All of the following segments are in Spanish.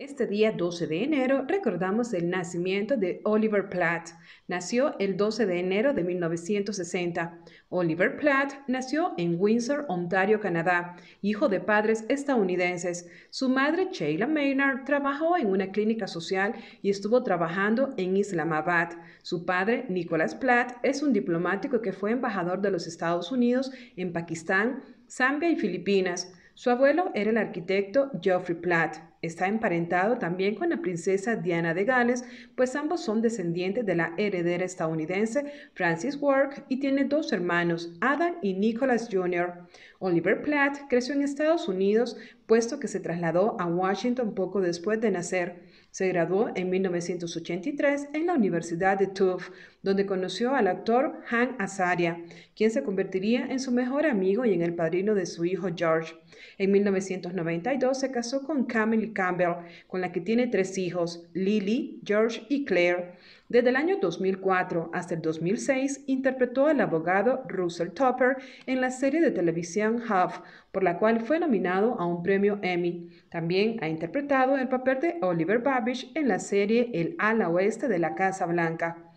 Este día 12 de enero recordamos el nacimiento de Oliver Platt. Nació el 12 de enero de 1960. Oliver Platt nació en Windsor, Ontario, Canadá, hijo de padres estadounidenses. Su madre, Sheila Maynard, trabajó en una clínica social y estuvo trabajando en Islamabad. Su padre, Nicholas Platt, es un diplomático que fue embajador de los Estados Unidos en Pakistán, Zambia y Filipinas. Su abuelo era el arquitecto Geoffrey Platt. Está emparentado también con la princesa Diana de Gales, pues ambos son descendientes de la heredera estadounidense Francis Work y tiene dos hermanos, Adam y Nicholas Jr. Oliver Platt creció en Estados Unidos, puesto que se trasladó a Washington poco después de nacer. Se graduó en 1983 en la Universidad de Tufts, donde conoció al actor Hank Azaria, quien se convertiría en su mejor amigo y en el padrino de su hijo George. En 1992 se casó con Camille Campbell, con la que tiene tres hijos, Lily, George y Claire. Desde el año 2004 hasta el 2006 interpretó al abogado Russell Topper en la serie de televisión Huff, por la cual fue nominado a un premio Emmy. También ha interpretado el papel de Oliver Babbage en la serie El ala oeste de la Casa Blanca.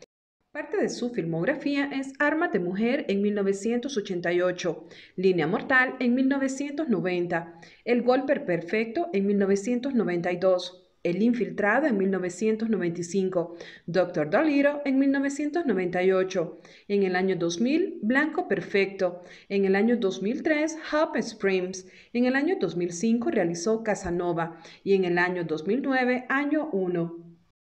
Parte de su filmografía es Armas de Mujer en 1988, Línea Mortal en 1990, El Golpe Perfecto en 1992, El Infiltrado en 1995, Doctor Dolittle en 1998, en el año 2000, Blanco Perfecto, en el año 2003, Hop Springs, en el año 2005 realizó Casanova y en el año 2009, Año 1.